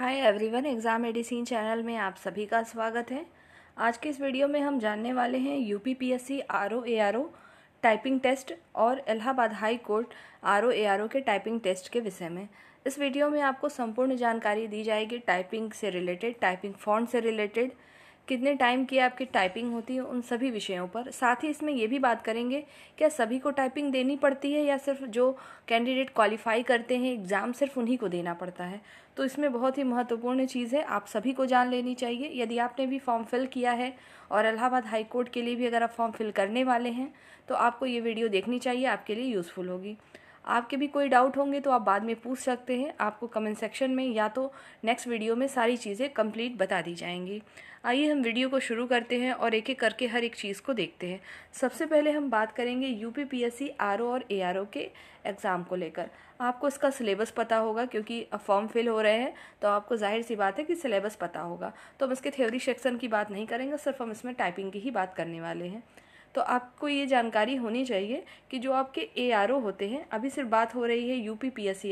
हाय everyone exam medicine channel में आप सभी का स्वागत है आज के इस वीडियो में हम जानने वाले हैं U P P S C R O A R O typing test और Allahabad high court R O A R O के टाइपिंग टेस्ट के विषय में इस वीडियो में आपको संपूर्ण जानकारी दी जाएगी टाइपिंग से रिलेटेड टाइपिंग फॉन्ट से रिलेटेड कितने टाइम की आपकी टाइपिंग होती है उन सभी विषयों पर साथ ही इसमें ये भी बात करेंगे क्या सभी को टाइपिंग देनी पड़ती है या सिर्फ जो कैंडिडेट क्वालिफाई करते हैं एग्ज़ाम सिर्फ उन्हीं को देना पड़ता है तो इसमें बहुत ही महत्वपूर्ण चीज़ है आप सभी को जान लेनी चाहिए यदि आपने भी फॉर्म फिल किया है और इलाहाबाद हाईकोर्ट के लिए भी अगर आप फॉर्म फिल करने वाले हैं तो आपको ये वीडियो देखनी चाहिए आपके लिए यूज़फुल होगी आपके भी कोई डाउट होंगे तो आप बाद में पूछ सकते हैं आपको कमेंट सेक्शन में या तो नेक्स्ट वीडियो में सारी चीज़ें कंप्लीट बता दी जाएंगी आइए हम वीडियो को शुरू करते हैं और एक एक करके हर एक चीज़ को देखते हैं सबसे पहले हम बात करेंगे U P P S C R O और ए आर ओ के एग्ज़ाम को लेकर आपको इसका सिलेबस पता होगा क्योंकि अब फॉर्म फिल हो रहे हैं तो आपको जाहिर सी बात है कि सिलेबस पता होगा तो हम इसके थ्योरी सेक्शन की बात नहीं करेंगे सिर्फ हम इसमें टाइपिंग की ही बात करने वाले हैं तो आपको ये जानकारी होनी चाहिए कि जो आपके ए होते हैं अभी सिर्फ बात हो रही है यू पी पी एस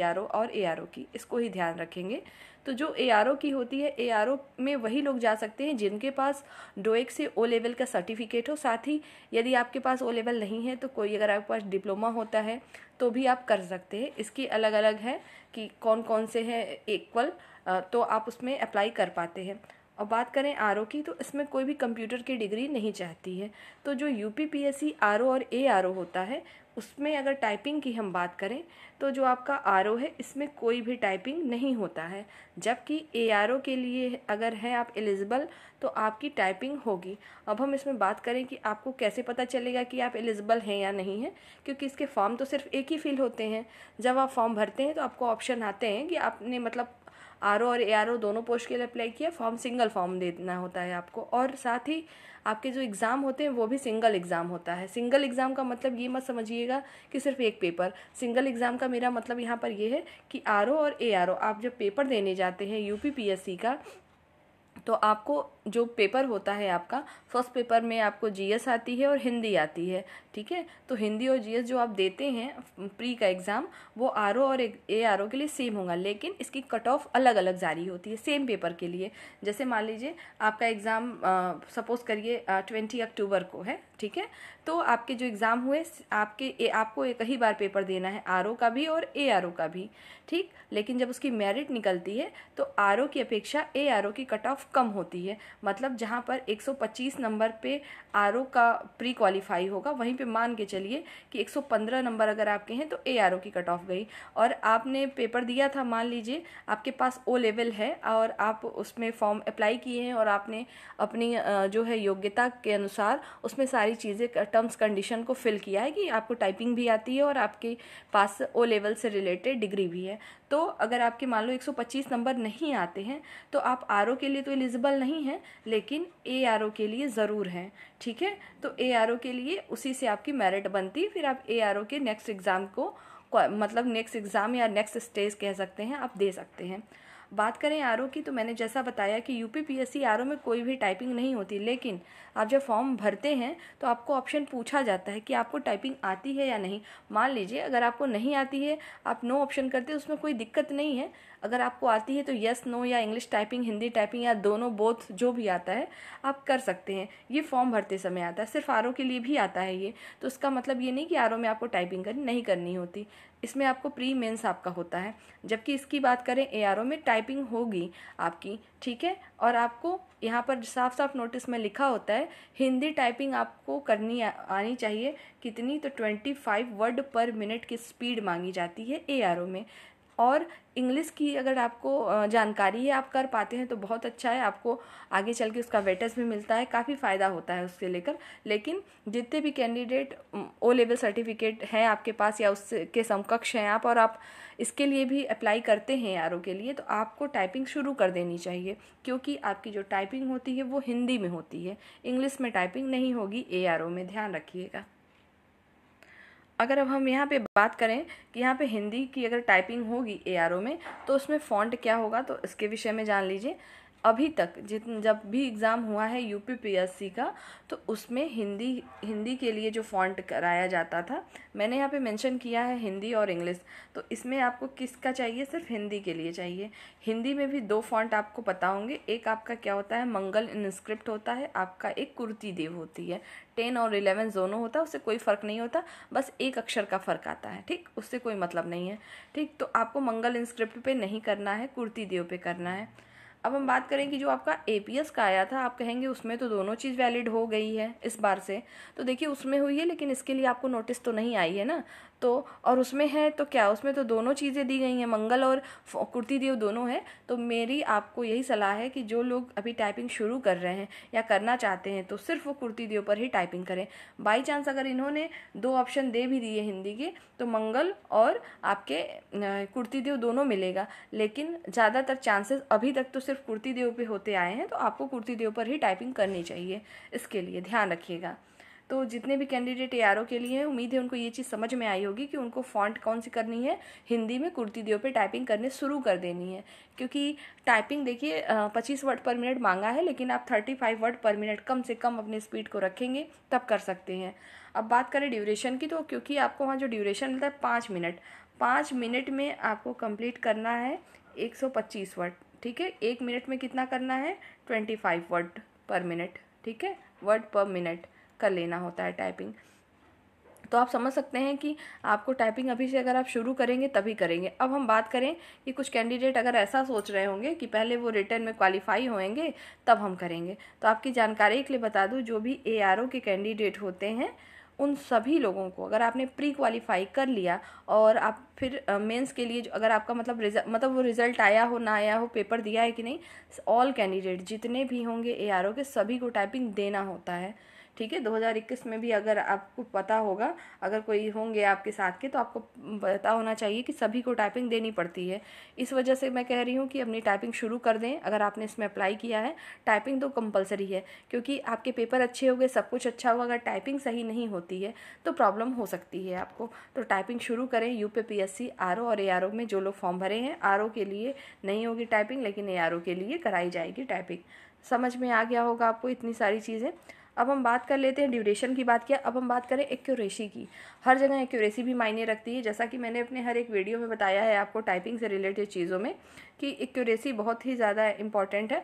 और ए की इसको ही ध्यान रखेंगे तो जो ए की होती है ए में वही लोग जा सकते हैं जिनके पास डोएक e से ओ लेवल का सर्टिफिकेट हो साथ ही यदि आपके पास ओ लेवल नहीं है तो कोई अगर आपके पास डिप्लोमा होता है तो भी आप कर सकते हैं इसकी अलग अलग है कि कौन कौन से हैं इक्वल तो आप उसमें अप्लाई कर पाते हैं और बात करें आर की तो इसमें कोई भी कंप्यूटर की डिग्री नहीं चाहती है तो जो U P P S C R और ए आर होता है उसमें अगर टाइपिंग की हम बात करें तो जो आपका आर है इसमें कोई भी टाइपिंग नहीं होता है जबकि ए आर के लिए अगर हैं आप एलिजिबल तो आपकी टाइपिंग होगी अब हम इसमें बात करें कि आपको कैसे पता चलेगा कि आप एलिजिबल हैं या नहीं हैं क्योंकि इसके फॉर्म तो सिर्फ एक ही फिल होते हैं जब आप फॉर्म भरते हैं तो आपको ऑप्शन आते हैं कि आपने मतलब आर और ए दोनों पोस्ट के लिए अप्लाई किया फॉर्म सिंगल फॉर्म देना होता है आपको और साथ ही आपके जो एग्ज़ाम होते हैं वो भी सिंगल एग्ज़ाम होता है सिंगल एग्ज़ाम का मतलब ये मत समझिएगा कि सिर्फ एक पेपर सिंगल एग्ज़ाम का मेरा मतलब यहाँ पर यह है कि आर और ए आप जब पेपर देने जाते हैं यू का तो आपको जो पेपर होता है आपका फर्स्ट पेपर में आपको जीएस आती है और हिंदी आती है ठीक है तो हिंदी और जीएस जो आप देते हैं प्री का एग्ज़ाम वो आर और ए आर के लिए सेम होगा लेकिन इसकी कट ऑफ अलग अलग जारी होती है सेम पेपर के लिए जैसे मान लीजिए आपका एग्ज़ाम सपोज़ करिए ट्वेंटी अक्टूबर को है ठीक है तो आपके जो एग्ज़ाम हुए आपके ए, आपको एक ही बार पेपर देना है आर का भी और ए आर का भी ठीक लेकिन जब उसकी मेरिट निकलती है तो आर की अपेक्षा ए आर की कट ऑफ कम होती है मतलब जहाँ पर 125 नंबर पे आर का प्री क्वालिफाई होगा वहीं पे मान के चलिए कि 115 नंबर अगर आपके हैं तो ए आर की कट ऑफ गई और आपने पेपर दिया था मान लीजिए आपके पास ओ लेवल है और आप उसमें फॉर्म अप्लाई किए हैं और आपने अपनी जो है योग्यता के अनुसार उसमें सारी चीज़ें टर्म्स कंडीशन को फिल किया है कि आपको टाइपिंग भी आती है और आपके पास ओ लेवल से रिलेटेड डिग्री भी है तो अगर आपके मान लो एक नंबर नहीं आते हैं तो आप आर के लिए तो एलिजिबल नहीं है लेकिन ए आर ओ के लिए ज़रूर है ठीक है तो ए आर ओ के लिए उसी से आपकी मेरिट बनती फिर आप ए आर ओ के नेक्स्ट एग्ज़ाम को मतलब नेक्स्ट एग्ज़ाम या नेक्स्ट स्टेज कह सकते हैं आप दे सकते हैं बात करें आर की तो मैंने जैसा बताया कि यू पी पी में कोई भी टाइपिंग नहीं होती लेकिन आप जब फॉर्म भरते हैं तो आपको ऑप्शन पूछा जाता है कि आपको टाइपिंग आती है या नहीं मान लीजिए अगर आपको नहीं आती है आप नो ऑप्शन करते हैं उसमें कोई दिक्कत नहीं है अगर आपको आती है तो यस नो या इंग्लिश टाइपिंग हिंदी टाइपिंग या दोनों बोथ जो भी आता है आप कर सकते हैं ये फॉर्म भरते समय आता है सिर्फ आर के लिए भी आता है ये तो उसका मतलब ये नहीं कि आर में आपको टाइपिंग करनी नहीं करनी होती इसमें आपको प्री मेंस आपका होता है जबकि इसकी बात करें ए में टाइपिंग होगी आपकी ठीक है और आपको यहाँ पर साफ साफ नोटिस में लिखा होता है हिंदी टाइपिंग आपको करनी आनी चाहिए कितनी तो ट्वेंटी फाइव वर्ड पर मिनट की स्पीड मांगी जाती है ए में और इंग्लिश की अगर आपको जानकारी है आप कर पाते हैं तो बहुत अच्छा है आपको आगे चल के उसका वेटर्स भी मिलता है काफ़ी फ़ायदा होता है उसके लेकर लेकिन जितने भी कैंडिडेट ओ लेवल सर्टिफिकेट हैं आपके पास या उसके समकक्ष हैं आप और आप इसके लिए भी अप्लाई करते हैं आर के लिए तो आपको टाइपिंग शुरू कर देनी चाहिए क्योंकि आपकी जो टाइपिंग होती है वो हिंदी में होती है इंग्लिश में टाइपिंग नहीं होगी ए में ध्यान रखिएगा अगर अब हम यहाँ पे बात करें कि यहाँ पे हिंदी की अगर टाइपिंग होगी ए में तो उसमें फ़ॉन्ट क्या होगा तो इसके विषय में जान लीजिए अभी तक जित जब भी एग्ज़ाम हुआ है यू पी का तो उसमें हिंदी हिंदी के लिए जो फॉन्ट कराया जाता था मैंने यहाँ पे मेंशन किया है हिंदी और इंग्लिश तो इसमें आपको किसका चाहिए सिर्फ हिंदी के लिए चाहिए हिंदी में भी दो फॉन्ट आपको पता होंगे एक आपका क्या होता है मंगल इनस्क्रिप्ट होता है आपका एक कुर्ती देव होती है टेन और इलेवन दोनों होता है उससे कोई फ़र्क नहीं होता बस एक अक्षर का फ़र्क आता है ठीक उससे कोई मतलब नहीं है ठीक तो आपको मंगल इंस्क्रिप्ट पे नहीं करना है कुर्ती देव पे करना है अब हम बात करें कि जो आपका ए का आया था आप कहेंगे उसमें तो दोनों चीज़ वैलिड हो गई है इस बार से तो देखिए उसमें हुई है लेकिन इसके लिए आपको नोटिस तो नहीं आई है ना तो और उसमें है तो क्या उसमें तो दोनों चीज़ें दी गई हैं मंगल और कुर्ती देव दोनों हैं तो मेरी आपको यही सलाह है कि जो लोग अभी टाइपिंग शुरू कर रहे हैं या करना चाहते हैं तो सिर्फ वो कुर्ती देव पर ही टाइपिंग करें बाई चांस अगर इन्होंने दो ऑप्शन दे भी दिए हिंदी के तो मंगल और आपके कुर्ती देव दोनों मिलेगा लेकिन ज़्यादातर चांसेस अभी तक तो सिर्फ कुर्ती देव पे होते आए हैं तो आपको कुर्ती देव पर ही टाइपिंग करनी चाहिए इसके लिए ध्यान रखिएगा तो जितने भी कैंडिडेट ए के लिए हैं उम्मीद है उनको ये चीज़ समझ में आई होगी कि उनको फ़ॉन्ट कौन सी करनी है हिंदी में कुर्ती दियो पे टाइपिंग करने शुरू कर देनी है क्योंकि टाइपिंग देखिए पच्चीस वर्ड पर मिनट मांगा है लेकिन आप थर्टी फाइव वर्ड पर मिनट कम से कम अपनी स्पीड को रखेंगे तब कर सकते हैं अब बात करें ड्यूरेशन की तो क्योंकि आपको वहाँ जो ड्यूरेशन मिलता है पाँच मिनट पाँच मिनट में आपको कंप्लीट करना है एक सौ पच्चीस वर्ड ठीक है एक मिनट में कितना करना है ट्वेंटी फाइव वर्ड पर मिनट ठीक है वर्ड पर मिनट कर लेना होता है टाइपिंग तो आप समझ सकते हैं कि आपको टाइपिंग अभी से अगर आप शुरू करेंगे तभी करेंगे अब हम बात करें कि कुछ कैंडिडेट अगर ऐसा सोच रहे होंगे कि पहले वो रिटर्न में क्वालिफाई होंगे तब हम करेंगे तो आपकी जानकारी के लिए बता दूँ जो भी ए के कैंडिडेट होते हैं उन सभी लोगों को अगर आपने प्री क्वालिफाई कर लिया और आप फिर मेंस के लिए अगर आपका मतलब रिजल्ट मतलब वो रिज़ल्ट आया हो ना आया हो पेपर दिया है कि नहीं ऑल कैंडिडेट जितने भी होंगे ए के सभी को टाइपिंग देना होता है ठीक है 2021 में भी अगर आपको पता होगा अगर कोई होंगे आपके साथ के तो आपको पता होना चाहिए कि सभी को टाइपिंग देनी पड़ती है इस वजह से मैं कह रही हूँ कि अपनी टाइपिंग शुरू कर दें अगर आपने इसमें अप्लाई किया है टाइपिंग तो कंपलसरी है क्योंकि आपके पेपर अच्छे हो सब कुछ अच्छा हुआ अगर टाइपिंग सही नहीं होती है तो प्रॉब्लम हो सकती है आपको तो टाइपिंग शुरू करें U P P S C R O और ए आर ओ में जो लोग फॉर्म भरे हैं आर ओ के लिए नहीं होगी टाइपिंग लेकिन ए आर ओ के लिए कराई जाएगी टाइपिंग समझ में आ गया होगा आपको इतनी सारी चीज़ें अब हम बात कर लेते हैं ड्यूरेशन की बात किया अब हम बात करें एक्यूरेसी की हर जगह एक्यूरेसी भी मायने रखती है जैसा कि मैंने अपने हर एक वीडियो में बताया है आपको टाइपिंग से रिलेटेड चीज़ों में कि एक्यूरेसी बहुत ही ज़्यादा इंपॉर्टेंट है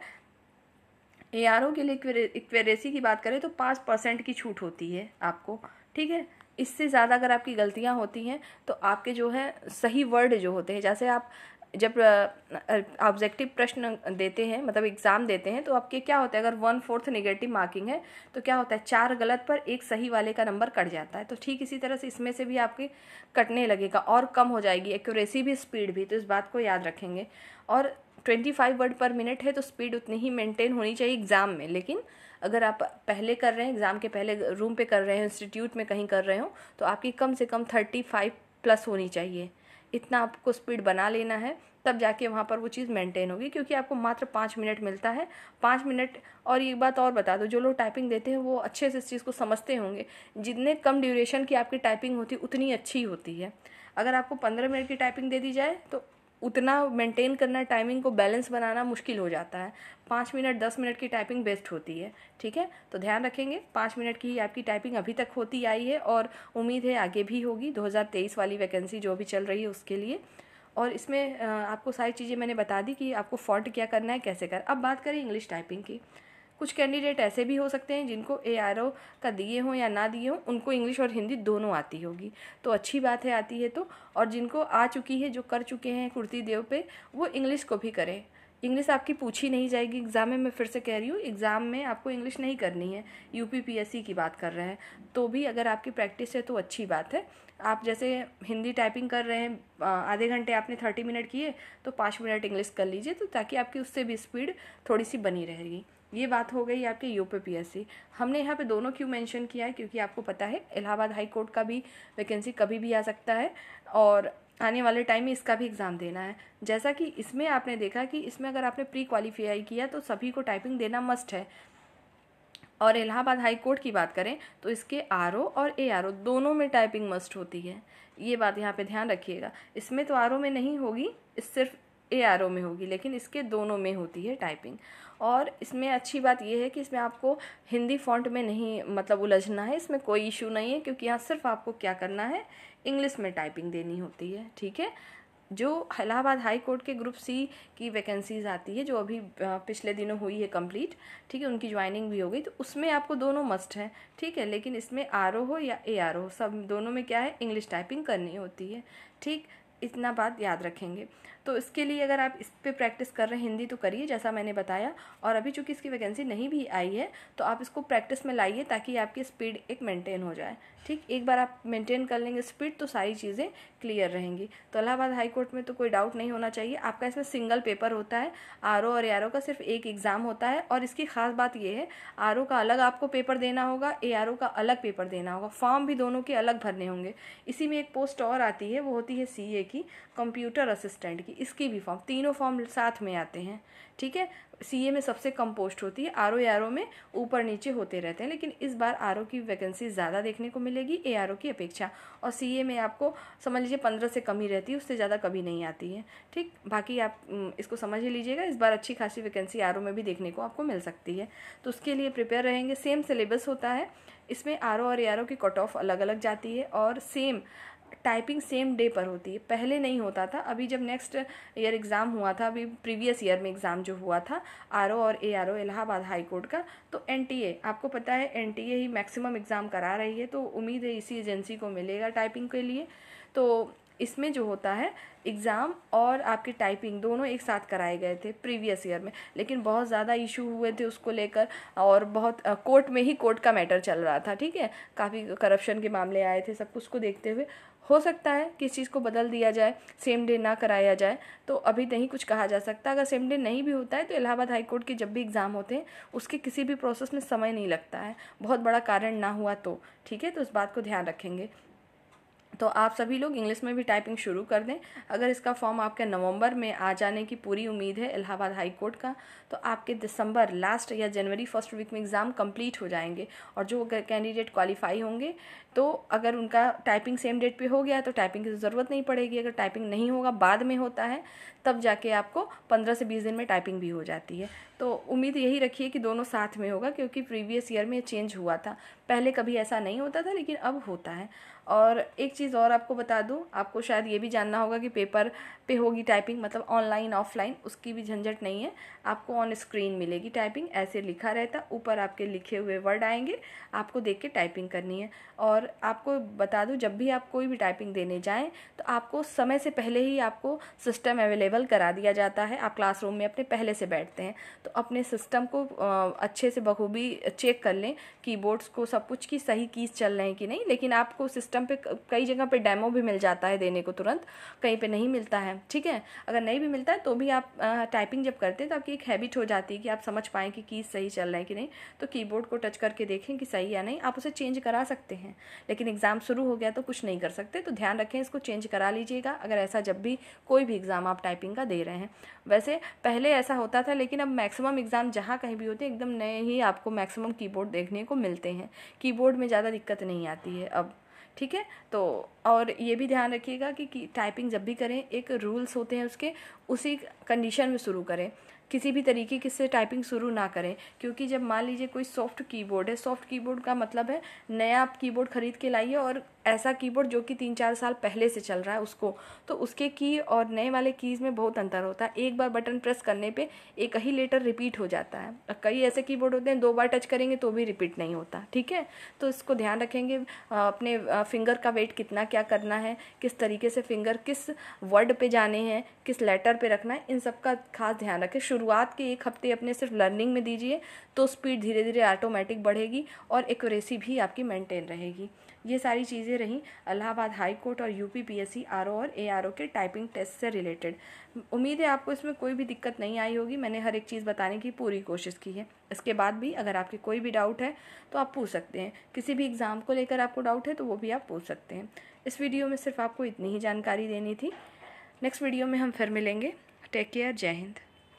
ए के लिए एक्यूरेसी की बात करें तो पाँच परसेंट की छूट होती है आपको ठीक है इससे ज़्यादा अगर आपकी गलतियाँ होती हैं तो आपके जो है सही वर्ड जो होते हैं जैसे आप जब ऑब्जेक्टिव प्रश्न देते हैं मतलब एग्ज़ाम देते हैं तो आपके क्या होता है अगर वन फोर्थ नेगेटिव मार्किंग है तो क्या होता है चार गलत पर एक सही वाले का नंबर कट जाता है तो ठीक इसी तरह से इसमें से भी आपके कटने लगेगा और कम हो जाएगी एक्यूरेसी भी स्पीड भी तो इस बात को याद रखेंगे और ट्वेंटी फाइव वर्ड पर मिनट है तो स्पीड उतनी ही मेंटेन होनी चाहिए एग्ज़ाम में लेकिन अगर आप पहले कर रहे हैं एग्ज़ाम के पहले रूम पे कर रहे हो इंस्टीट्यूट में कहीं कर रहे हो तो आपकी कम से कम थर्टी फाइव प्लस होनी चाहिए इतना आपको स्पीड बना लेना है तब जाके वहाँ पर वो चीज़ मेंटेन होगी क्योंकि आपको मात्र पाँच मिनट मिलता है पाँच मिनट और एक बात और बता दो जो लोग टाइपिंग देते हैं वो अच्छे से इस चीज़ को समझते होंगे जितने कम ड्यूरेशन की आपकी टाइपिंग होती उतनी अच्छी होती है अगर आपको पंद्रह मिनट की टाइपिंग दे दी जाए तो उतना मेंटेन करना टाइमिंग को बैलेंस बनाना मुश्किल हो जाता है पाँच मिनट दस मिनट की टाइपिंग बेस्ट होती है ठीक है तो ध्यान रखेंगे पाँच मिनट की आपकी टाइपिंग अभी तक होती आई है और उम्मीद है आगे भी होगी 2023 वाली वैकेंसी जो भी चल रही है उसके लिए और इसमें आपको सारी चीज़ें मैंने बता दी कि आपको फॉल्ट क्या करना है कैसे कर अब बात करें इंग्लिश टाइपिंग की कुछ कैंडिडेट ऐसे भी हो सकते हैं जिनको ए आर ओ का दिए हों या ना दिए हों उनको इंग्लिश और हिंदी दोनों आती होगी तो अच्छी बात है आती है तो और जिनको आ चुकी है जो कर चुके हैं कुर्ती देव पे वो इंग्लिश को भी करें इंग्लिश आपकी पूछी नहीं जाएगी एग्ज़ाम में मैं फिर से कह रही हूँ एग्ज़ाम में आपको इंग्लिश नहीं करनी है यू पी की बात कर रहे हैं तो भी अगर आपकी प्रैक्टिस है तो अच्छी बात है आप जैसे हिंदी टाइपिंग कर रहे हैं आधे घंटे आपने थर्टी मिनट किए तो पाँच मिनट इंग्लिश कर लीजिए तो ताकि आपकी उससे भी स्पीड थोड़ी सी बनी रहेगी ये बात हो गई आपके यूपीपीएससी हमने यहाँ पे दोनों क्यों मेंशन किया है क्योंकि आपको पता है इलाहाबाद हाई कोर्ट का भी वैकेंसी कभी भी आ सकता है और आने वाले टाइम में इसका भी एग्ज़ाम देना है जैसा कि इसमें आपने देखा कि इसमें अगर आपने प्री क्वालिफाई किया तो सभी को टाइपिंग देना मस्ट है और इलाहाबाद हाई कोर्ट की बात करें तो इसके आर और ए आर दोनों में टाइपिंग मस्ट होती है ये बात यहाँ पे ध्यान रखिएगा इसमें तो आर में नहीं होगी इस सिर्फ ए आर ओ में होगी लेकिन इसके दोनों में होती है टाइपिंग और इसमें अच्छी बात यह है कि इसमें आपको हिंदी फॉन्ट में नहीं मतलब उलझना है इसमें कोई इशू नहीं है क्योंकि यहाँ सिर्फ आपको क्या करना है इंग्लिश में टाइपिंग देनी होती है ठीक है जो इलाहाबाद हाई कोर्ट के ग्रुप सी की वैकेंसीज आती है जो अभी पिछले दिनों हुई है कंप्लीट ठीक है उनकी ज्वाइनिंग भी हो गई तो उसमें आपको दोनों मस्ट हैं ठीक है लेकिन इसमें आर हो या ए आर हो सब दोनों में क्या है इंग्लिश टाइपिंग करनी होती है ठीक इतना बात याद रखेंगे तो इसके लिए अगर आप इस पर प्रैक्टिस कर रहे हैं हिंदी तो करिए जैसा मैंने बताया और अभी चूंकि इसकी वैकेंसी नहीं भी आई है तो आप इसको प्रैक्टिस में लाइए ताकि आपकी स्पीड एक मेंटेन हो जाए ठीक एक बार आप मेंटेन कर लेंगे स्पीड तो सारी चीज़ें क्लियर रहेंगी तो इलाहाबाद हाई कोर्ट में तो कोई डाउट नहीं होना चाहिए आपका इसमें सिंगल पेपर होता है आर और ए का सिर्फ एक एग्ज़ाम होता है और इसकी खास बात यह है आर का अलग आपको पेपर देना होगा ए का अलग पेपर देना होगा फॉर्म भी दोनों के अलग भरने होंगे इसी में एक पोस्ट और आती है वो होती है सी की कंप्यूटर असिस्टेंट की इसकी भी फॉर्म तीनों फॉर्म साथ में आते हैं ठीक है सी ए में सबसे कम पोस्ट होती है आर ओ आर ओ में ऊपर नीचे होते रहते हैं लेकिन इस बार आर ओ की वैकेंसी ज़्यादा देखने को मिलेगी ए आर ओ की अपेक्षा और सी ए में आपको समझ लीजिए पंद्रह से कम ही रहती है उससे ज़्यादा कभी नहीं आती है ठीक बाकी आप इसको समझ ही लीजिएगा इस बार अच्छी खासी वैकेंसी आर ओ में भी देखने को आपको मिल सकती है तो उसके लिए प्रिपेयर रहेंगे सेम सिलेबस होता है इसमें आर ओ और ए आर ओ की कट ऑफ अलग अलग जाती है और सेम टाइपिंग सेम डे पर होती है पहले नहीं होता था अभी जब नेक्स्ट ईयर एग्ज़ाम हुआ था अभी प्रीवियस ईयर में एग्ज़ाम जो हुआ था आर और A R Allahabad high court का तो एन आपको पता है एन ही मैक्सिमम एग्ज़ाम करा रही है तो उम्मीद है इसी एजेंसी को मिलेगा टाइपिंग के लिए तो इसमें जो होता है एग्ज़ाम और आपके टाइपिंग दोनों एक साथ कराए गए थे प्रीवियस ईयर में लेकिन बहुत ज़्यादा इशू हुए थे उसको लेकर और बहुत कोर्ट में ही कोर्ट का मैटर चल रहा था ठीक है काफ़ी करप्शन के मामले आए थे सब कुछ को देखते हुए हो सकता है कि इस चीज़ को बदल दिया जाए सेम डे ना कराया जाए तो अभी नहीं कुछ कहा जा सकता अगर सेम डे नहीं भी होता है तो इलाहाबाद हाईकोर्ट के जब भी एग्ज़ाम होते हैं उसके किसी भी प्रोसेस में समय नहीं लगता है बहुत बड़ा कारण ना हुआ तो ठीक है तो उस बात को ध्यान रखेंगे तो आप सभी लोग इंग्लिश में भी टाइपिंग शुरू कर दें अगर इसका फॉर्म आपके नवंबर में आ जाने की पूरी उम्मीद है इलाहाबाद हाई कोर्ट का तो आपके दिसंबर लास्ट या जनवरी फर्स्ट वीक में एग्ज़ाम कंप्लीट हो जाएंगे और जो कैंडिडेट क्वालिफाई होंगे तो अगर उनका टाइपिंग सेम डेट पे हो गया तो टाइपिंग की ज़रूरत नहीं पड़ेगी अगर टाइपिंग नहीं होगा बाद में होता है तब जाके आपको पंद्रह से बीस दिन में टाइपिंग भी हो जाती है तो उम्मीद यही रखिए कि दोनों साथ में होगा क्योंकि प्रीवियस ईयर में चेंज हुआ था पहले कभी ऐसा नहीं होता था लेकिन अब होता है और एक चीज़ और आपको बता दूँ आपको शायद ये भी जानना होगा कि पेपर पे होगी टाइपिंग मतलब ऑनलाइन ऑफलाइन उसकी भी झंझट नहीं है आपको ऑन स्क्रीन मिलेगी टाइपिंग ऐसे लिखा रहता ऊपर आपके लिखे हुए वर्ड आएंगे आपको देख के टाइपिंग करनी है और आपको बता दूँ जब भी आप कोई भी टाइपिंग देने जाएँ तो आपको समय से पहले ही आपको सिस्टम अवेलेबल करा दिया जाता है आप क्लासरूम में अपने पहले से बैठते हैं तो अपने सिस्टम को अच्छे से बखूबी चेक कर लें कीबोर्ड्स को सब कुछ की सही कीज चल रहे हैं कि नहीं लेकिन आपको सिस्टम सिस्टम पे कई जगह पे डेमो भी मिल जाता है देने को तुरंत कहीं पे नहीं मिलता है ठीक है अगर नहीं भी मिलता है तो भी आप आ, टाइपिंग जब करते हैं तो आपकी एक हैबिट हो जाती है कि आप समझ पाएँ कि कीज सही चल रहा है कि नहीं तो कीबोर्ड को टच करके देखें कि सही या नहीं आप उसे चेंज करा सकते हैं लेकिन एग्ज़ाम शुरू हो गया तो कुछ नहीं कर सकते तो ध्यान रखें इसको चेंज करा लीजिएगा अगर ऐसा जब भी कोई भी एग्ज़ाम आप टाइपिंग का दे रहे हैं वैसे पहले ऐसा होता था लेकिन अब मैक्सिमम एग्ज़ाम जहाँ कहीं भी होते हैं एकदम नए ही आपको मैक्सिमम कीबोर्ड देखने को मिलते हैं कीबोर्ड में ज़्यादा दिक्कत नहीं आती है अब ठीक है तो और ये भी ध्यान रखिएगा कि, कि टाइपिंग जब भी करें एक रूल्स होते हैं उसके उसी कंडीशन में शुरू करें किसी भी तरीके की से टाइपिंग शुरू ना करें क्योंकि जब मान लीजिए कोई सॉफ्ट कीबोर्ड है सॉफ्ट कीबोर्ड का मतलब है नया आप कीबोर्ड खरीद के लाइए और ऐसा कीबोर्ड जो कि तीन चार साल पहले से चल रहा है उसको तो उसके की और नए वाले कीज़ में बहुत अंतर होता है एक बार बटन प्रेस करने पे एक ही लेटर रिपीट हो जाता है कई ऐसे कीबोर्ड होते हैं दो बार टच करेंगे तो भी रिपीट नहीं होता ठीक है तो इसको ध्यान रखेंगे अपने फिंगर का वेट कितना क्या करना है किस तरीके से फिंगर किस वर्ड पर जाने हैं किस लेटर पर रखना है इन सब का खास ध्यान रखें शुरुआत के एक हफ्ते अपने सिर्फ लर्निंग में दीजिए तो स्पीड धीरे धीरे ऑटोमेटिक बढ़ेगी और एक भी आपकी मेंटेन रहेगी ये सारी चीज़ें रहीं अलाहाबाद हाई कोर्ट और यू पी आरओ और ए के टाइपिंग टेस्ट से रिलेटेड उम्मीद है आपको इसमें कोई भी दिक्कत नहीं आई होगी मैंने हर एक चीज़ बताने की पूरी कोशिश की है इसके बाद भी अगर आपके कोई भी डाउट है तो आप पूछ सकते हैं किसी भी एग्ज़ाम को लेकर आपको डाउट है तो वो भी आप पूछ सकते हैं इस वीडियो में सिर्फ आपको इतनी ही जानकारी देनी थी नेक्स्ट वीडियो में हम फिर मिलेंगे टेक केयर जय हिंद